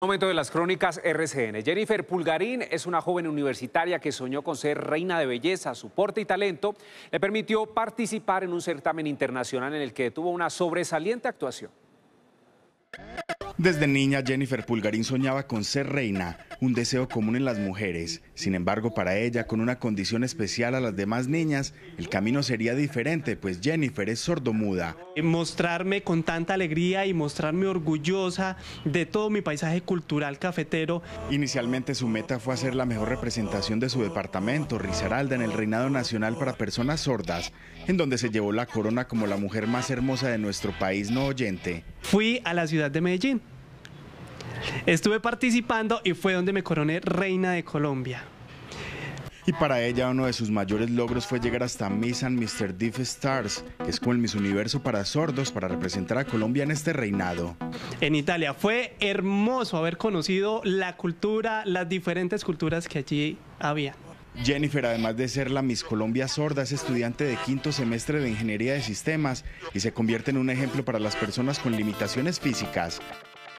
Momento de las crónicas RCN. Jennifer Pulgarín es una joven universitaria que soñó con ser reina de belleza. Su y talento le permitió participar en un certamen internacional en el que tuvo una sobresaliente actuación. Desde niña, Jennifer Pulgarín soñaba con ser reina un deseo común en las mujeres. Sin embargo, para ella, con una condición especial a las demás niñas, el camino sería diferente, pues Jennifer es sordomuda. Mostrarme con tanta alegría y mostrarme orgullosa de todo mi paisaje cultural cafetero. Inicialmente su meta fue hacer la mejor representación de su departamento, Risaralda, en el Reinado Nacional para Personas Sordas, en donde se llevó la corona como la mujer más hermosa de nuestro país no oyente. Fui a la ciudad de Medellín Estuve participando y fue donde me coroné reina de Colombia. Y para ella uno de sus mayores logros fue llegar hasta Miss and Mr. Deaf Stars, que es como el Miss Universo para sordos, para representar a Colombia en este reinado. En Italia fue hermoso haber conocido la cultura, las diferentes culturas que allí había. Jennifer, además de ser la Miss Colombia sorda, es estudiante de quinto semestre de Ingeniería de Sistemas y se convierte en un ejemplo para las personas con limitaciones físicas.